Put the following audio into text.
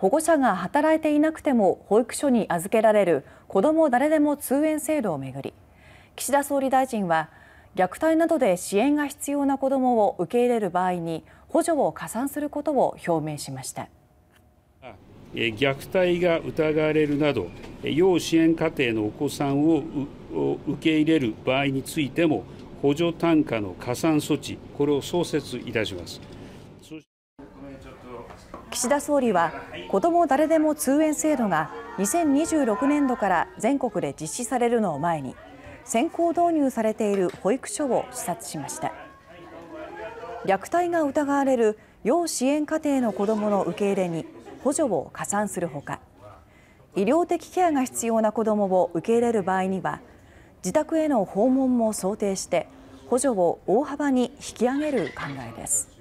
保護者が働いていなくても保育所に預けられる子ども誰でも通園制度をめぐり岸田総理大臣は虐待などで支援が必要な子どもを受け入れる場合に補助を加算することを表明しました虐待が疑われるなど要支援家庭のお子さんを受け入れる場合についても補助単価の加算措置これを創設いたします。岸田総理はこども誰でも通園制度が2026年度から全国で実施されるのを前に先行導入されている保育所を視察しました虐待が疑われる要支援家庭の子どもの受け入れに補助を加算するほか医療的ケアが必要な子どもを受け入れる場合には自宅への訪問も想定して補助を大幅に引き上げる考えです。